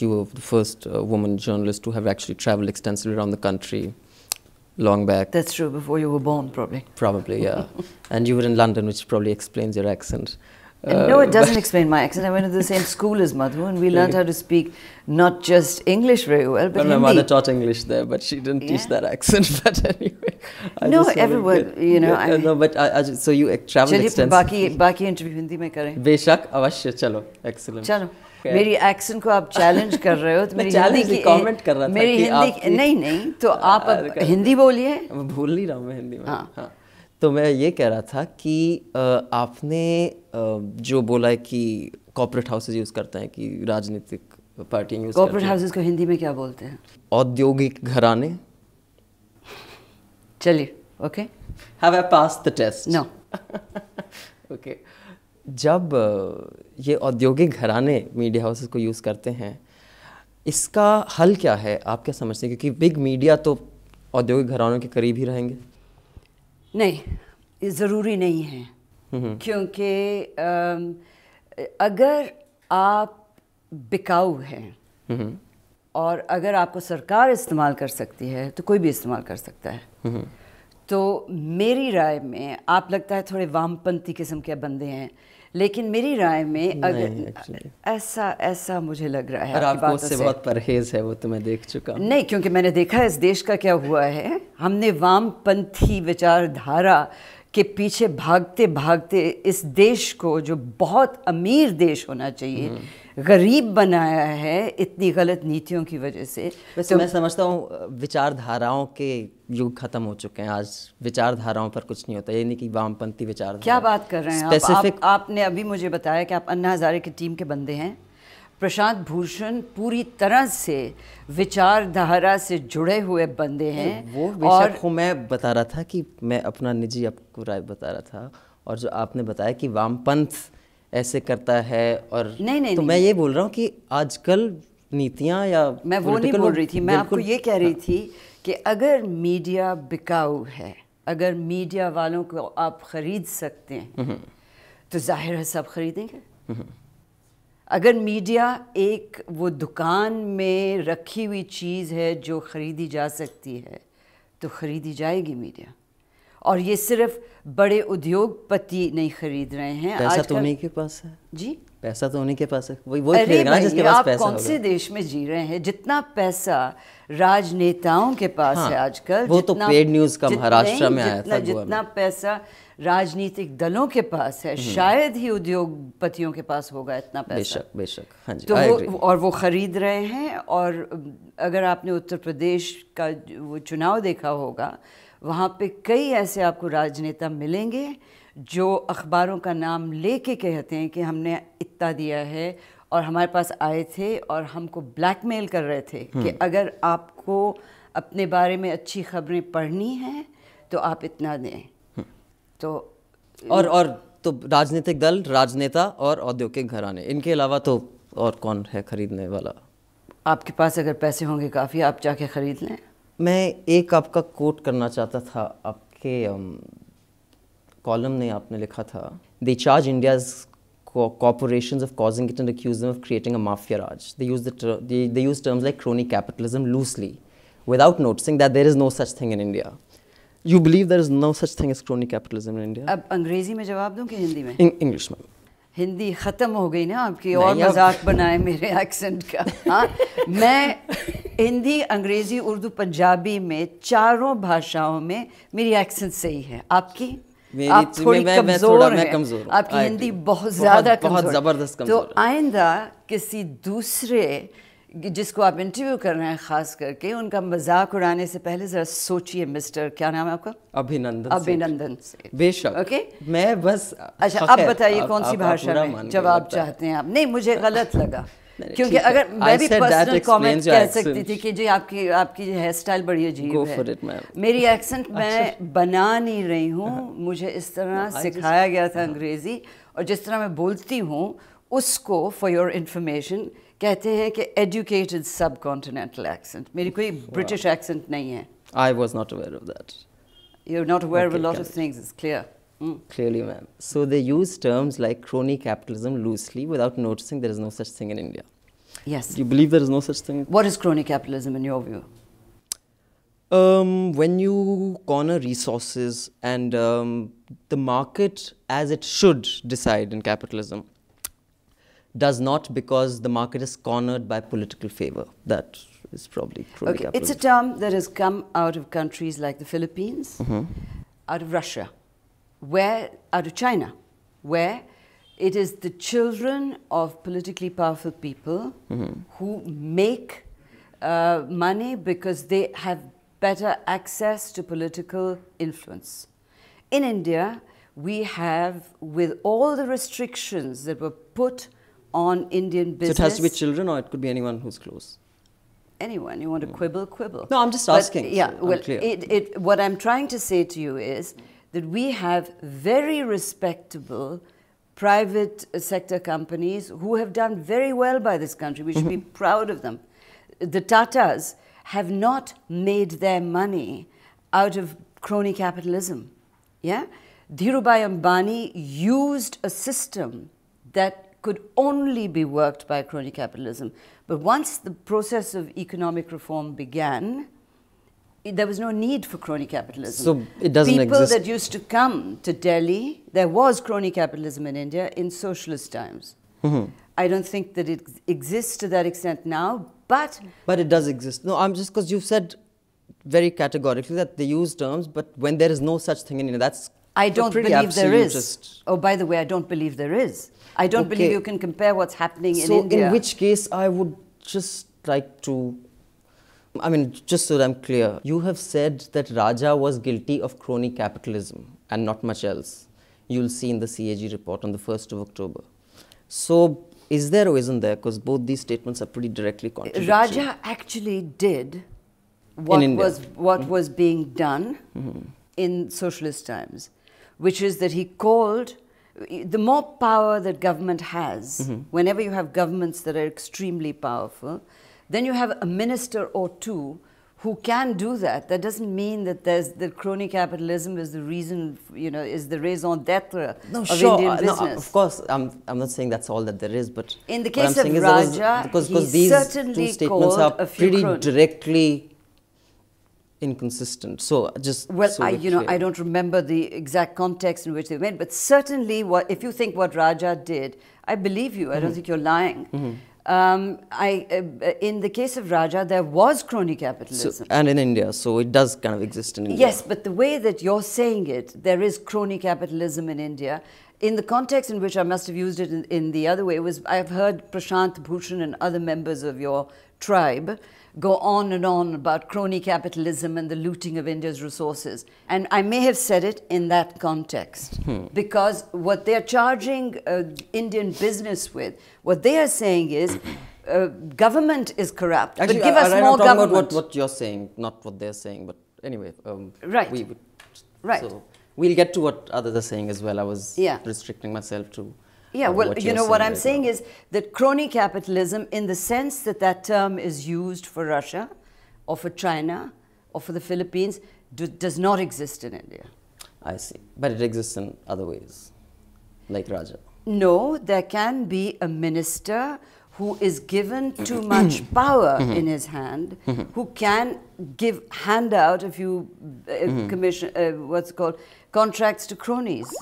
You were the first uh, woman journalist to have actually traveled extensively around the country long back. That's true, before you were born, probably. Probably, yeah. and you were in London, which probably explains your accent. Uh, no, it uh, doesn't explain my accent. I went to the same school as Madhu, and we learned how to speak not just English very well, but well, Hindi. my mother taught English there, but she didn't yeah. teach that accent. But anyway, I no, everyone, you know. Uh, I, no, but I, I just, so you travel extensively. Baki baki interview Hindi mein करें. बेशक अवश्य excellent. Chalo. मेरी accent को आप challenge कर रहे हो तो मेरी हिंदी की कमेंट कर रहा था मेरी हिंदी नहीं नहीं तो हाँ, आप हिंदी बोलिए भूल नहीं रहा हूँ मैं हिंदी में हाँ, हाँ। तो मैं ये कह रहा था कि आपने जो बोला है कि कॉपरेट हाउसेज यूज़ करते हैं कि राजनीतिक पार्टियाँ यूज़ कॉपरेट हाउसेज को हिंदी में क्या बोलते हैं औद्योगिक घराने चलिए okay have I pass the test no okay जब ये औद्योगिक घराने मीडिया हाउसेस को यूज़ करते हैं इसका हल क्या है आप क्या समझते हैं क्योंकि बिग मीडिया तो औद्योगिक घरानों के करीब ही रहेंगे नहीं ज़रूरी नहीं है हम्म, हम्म। क्योंकि अगर आप बिकाऊ हैं हम्म, और अगर आपको सरकार इस्तेमाल कर सकती है तो कोई भी इस्तेमाल कर सकता है तो मेरी राय में आप लगता है थोड़े वामपंथी किस्म के बंदे हैं लेकिन मेरी राय में अगर ऐसा ऐसा मुझे लग रहा है और आपको उससे बहुत परहेज है वो तो मैं देख चुका नहीं क्योंकि मैंने देखा इस देश का क्या हुआ है हमने वामपंथी विचारधारा के पीछे भागते भागते इस देश को जो बहुत अमीर देश होना चाहिए हम्म। गरीब बनाया है इतनी गलत नीतियों की वजह से वैसे तो मैं समझता हूँ विचारधाराओं के युग खत्म हो चुके हैं आज विचारधाराओं पर कुछ नहीं होता यानी कि वामपंथी विचारधारा क्या बात कर रहे हैं स्पेसिफिक आप, आप, आपने अभी मुझे बताया कि आप अन्ना हजारे की टीम के बंदे हैं प्रशांत भूषण पूरी तरह से विचारधारा से जुड़े हुए बंदे तो हैं वो और को मैं बता रहा था कि मैं अपना निजी आपको राय बता रहा था और जो आपने बताया कि वामपंथ ऐसे करता है और नहीं नहीं तो नहीं, मैं ये बोल रहा हूँ कि आजकल नीतियाँ या मैं वो नहीं बोल रही थी मैं आपको ये कह रही हाँ। थी कि अगर मीडिया बिकाऊ है अगर मीडिया वालों को आप ख़रीद सकते हैं हम्म। तो जाहिर है सब खरीदेंगे हम्म। अगर मीडिया एक वो दुकान में रखी हुई चीज़ है जो ख़रीदी जा सकती है तो ख़रीदी जाएगी मीडिया और ये सिर्फ बड़े उद्योगपति नहीं खरीद रहे हैं पैसा आज तो उन्हीं के पास है जी पैसा तो उन्हीं के पास है वही वही खरीदेगा जिसके पास पैसा कौन से देश में जी रहे हैं जितना पैसा राजनेताओं के पास हाँ, है आजकल वो तो पेड न्यूज का महाराष्ट्र में आया था जितना पैसा राजनीतिक दलों के पास है हम्म। शायद ही उद्योगपतियों के पास होगा इतना पैसा बेशक बेशक हाँ जी तो वो, और वो खरीद रहे हैं और अगर आपने उत्तर प्रदेश का वो चुनाव देखा होगा वहाँ पे कई ऐसे आपको राजनेता मिलेंगे जो अखबारों का नाम लेके कहते हैं कि हमने इतना दिया है और हमारे पास आए थे और हमको ब्लैकमेल कर रहे थे कि हम्म। अगर आपको अपने बारे में अच्छी खबरें पढ़नी हैं तो आप इतना दें हम्म। तो और और तो राजनीतिक दल राजनेता और औद्योगिक घराने इनके अलावा तो और कौन है खरीदने वाला आपके पास अगर पैसे होंगे काफ़ी आप जाके ख़रीद लें मैं एक आपका कोट करना चाहता था आपके कॉलम um, ने आपने लिखा था they charge India's corporation of causing it and accuse of creating a mafia raj they use they use terms like crony capitalism loosely without noticing that there is no such thing in India you believe there is no such thing is crony capitalism in India अब अंग्रेजी में जवाब दूँ कि हिंदी में English में हिंदी ख़त्म हो गई ना आपकी और मजाक बनाए मेरे एक्सेंट का हाँ मैं हिंदी अंग्रेज़ी उर्दू पंजाबी में चारों भाषाओं में मेरी एक्सेंट सही है आपकी आप तो- थोड़ी मैं, मैं थोड़ा, मैं कमजोर आपकी हिंदी बहुत ज़्यादा बहुत ज़बरदस्त तो आइंदा किसी दूसरे जिसको आप इंटरव्यू कर रहे हैं ख़ास करके उनका मजाक उड़ाने से पहले ज़रा सोचिए मिस्टर क्या नाम है आपका अभिनंदन अभिनंदन बेशक ओके मैं बस अच्छा अब बताइए कौन सी भाषा में जवाब चाहते हैं आप नहीं मुझे गलत लगा क्योंकि अगर मैं भी पर्सनल कमेंट कह सकती थी कि जी आपकी आपकी हेयर स्टाइल बड़ी अजीब है मेरी एक्सेंट मैं अच्छा। बना नहीं रही हूँ हाँ। मुझे इस तरह सिखाया गया था हाँ। अंग्रेज़ी और जिस तरह मैं बोलती हूँ उसको फॉर योर इन्फॉर्मेशन कहते हैं कि एजुकेटेड सब कॉन्टिनेंटल एक्सेंट मेरी कोई ब्रिटिश एक्सेंट नहीं है I was not aware of that you not aware of lot of things is clear Mm. Clearly, ma'am. So they use terms like crony capitalism loosely without noticing there is no such thing in India. Yes. you believe there is no such thing? What is crony capitalism in your view? Um, when you corner resources and um, the market as it should decide in capitalism, does not because the market is cornered by political favor. That is probably true. Okay, it's a term that has come out of countries like the Philippines, mm-hmm. out of Russia, where out of China, where it is the children of politically powerful people mm-hmm. who make uh, money because they have better access to political influence. In India, we have, with all the restrictions that were put on Indian business. So it has to be children or it could be anyone who's close? Anyone. You want to hmm. quibble, quibble. No, I'm just but asking. Yeah, so well, it, it, what I'm trying to say to you is that we have very respectable private sector companies who have done very well by this country. We should be mm-hmm. proud of them. The Tatas have not made their money out of crony capitalism. Yeah? Dhirubhai Ambani used a system that could only be worked by crony capitalism. But once the process of economic reform began, there was no need for crony capitalism. So it doesn't People exist. that used to come to Delhi, there was crony capitalism in India in socialist times. Mm -hmm. I don't think that it exists to that extent now, but but it does exist. No, I'm just because you said very categorically that they use terms, but when there is no such thing in India, that's I don't believe there is. Oh, by the way, I don't believe there is. I don't okay. believe you can compare what's happening so in India. So, in which case, I would just like to. I mean, just so that I'm clear, you have said that Raja was guilty of crony capitalism and not much else. You'll see in the CAG report on the 1st of October. So, is there or isn't there? Because both these statements are pretty directly contradictory. Raja actually did what was what mm -hmm. was being done mm -hmm. in socialist times which is that he called the more power that government has, mm-hmm. whenever you have governments that are extremely powerful, then you have a minister or two who can do that. That doesn't mean that there's that crony capitalism is the reason, you know, is the raison d'etre no, of sure. Indian business. Uh, no, uh, of course, I'm, I'm not saying that's all that there is, but in the case of Raja, is, because, because these two statements are pretty cronies. directly inconsistent. So just well, so I, you know, clear. I don't remember the exact context in which they went, but certainly, what if you think what Raja did? I believe you. I mm-hmm. don't think you're lying. Mm-hmm. Um, I, uh, in the case of Raja, there was crony capitalism. So, and in India, so it does kind of exist in India. Yes, but the way that you're saying it, there is crony capitalism in India. In the context in which I must have used it in, in the other way was I've heard Prashant Bhushan and other members of your tribe go on and on about crony capitalism and the looting of India's resources. And I may have said it in that context hmm. because what they're charging uh, Indian business with, what they are saying is. Uh, government is corrupt, Actually, but give us I, I, more government. About what, what you're saying, not what they're saying, but anyway. Um, right. We, right. So we'll get to what others are saying as well. I was yeah. restricting myself to yeah, well, you know, what I'm right saying now. is that crony capitalism, in the sense that that term is used for Russia or for China or for the Philippines, do, does not exist in India. I see. But it exists in other ways, like Raja. No, there can be a minister who is given too much power mm -hmm. in his hand, mm -hmm. who can give hand out if you uh, mm -hmm. commission uh, what's called contracts to cronies.